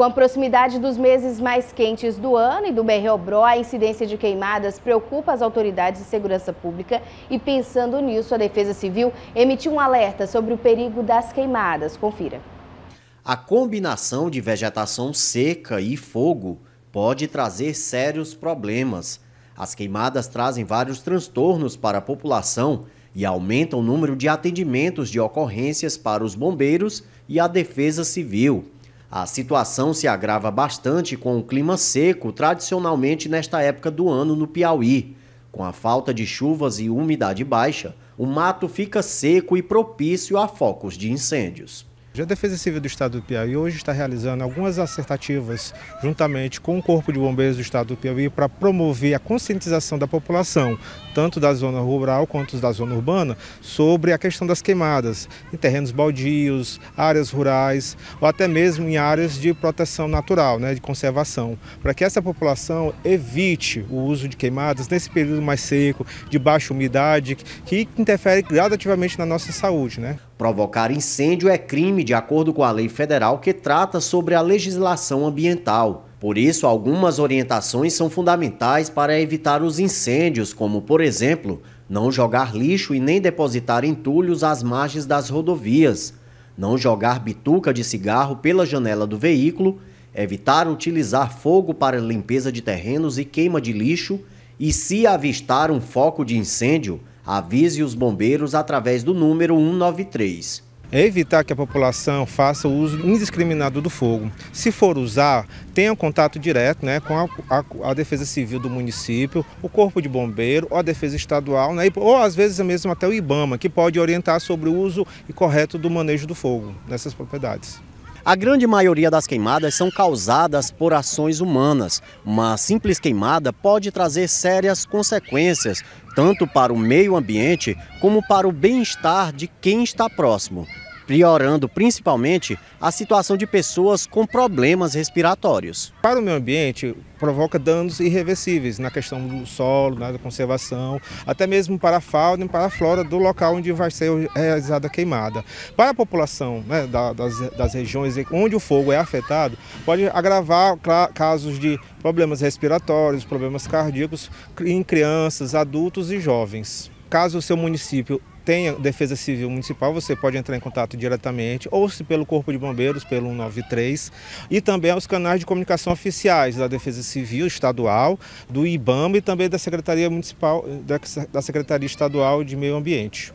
Com a proximidade dos meses mais quentes do ano e do Merreobró, a incidência de queimadas preocupa as autoridades de segurança pública e pensando nisso, a Defesa Civil emitiu um alerta sobre o perigo das queimadas. Confira. A combinação de vegetação seca e fogo pode trazer sérios problemas. As queimadas trazem vários transtornos para a população e aumentam o número de atendimentos de ocorrências para os bombeiros e a defesa civil. A situação se agrava bastante com o clima seco tradicionalmente nesta época do ano no Piauí. Com a falta de chuvas e umidade baixa, o mato fica seco e propício a focos de incêndios. A Defesa Civil do Estado do Piauí hoje está realizando algumas acertativas juntamente com o Corpo de Bombeiros do Estado do Piauí para promover a conscientização da população, tanto da zona rural quanto da zona urbana, sobre a questão das queimadas em terrenos baldios, áreas rurais ou até mesmo em áreas de proteção natural, né, de conservação, para que essa população evite o uso de queimadas nesse período mais seco, de baixa umidade, que interfere gradativamente na nossa saúde. Né? Provocar incêndio é crime de acordo com a lei federal que trata sobre a legislação ambiental. Por isso, algumas orientações são fundamentais para evitar os incêndios, como, por exemplo, não jogar lixo e nem depositar entulhos às margens das rodovias, não jogar bituca de cigarro pela janela do veículo, evitar utilizar fogo para limpeza de terrenos e queima de lixo, e se avistar um foco de incêndio, Avise os bombeiros através do número 193 é evitar que a população faça o uso indiscriminado do fogo. Se for usar, tenha contato direto né, com a, a, a, Defesa Civil do município, o Corpo de Bombeiro, ou a Defesa Estadual, né, ou às vezes mesmo até o IBAMA, que pode orientar sobre o uso e correto do manejo do fogo nessas propriedades. A grande maioria das queimadas são causadas por ações humanas. Uma simples queimada pode trazer sérias consequências, tanto para o meio ambiente como para o bem-estar de quem está próximo piorando principalmente a situação de pessoas com problemas respiratórios. Para o meio ambiente, provoca danos irreversíveis na questão do solo, na conservação, até mesmo para a fauna e para a flora do local onde vai ser realizada a queimada. Para a população né, das, das regiões onde o fogo é afetado, pode agravar casos de problemas respiratórios, problemas cardíacos em crianças, adultos e jovens. Caso o seu município tem defesa civil municipal, você pode entrar em contato diretamente, ou se pelo Corpo de Bombeiros, pelo 193, e também aos canais de comunicação oficiais da Defesa Civil Estadual, do IBAMA e também da Secretaria Municipal, da Secretaria Estadual de Meio Ambiente.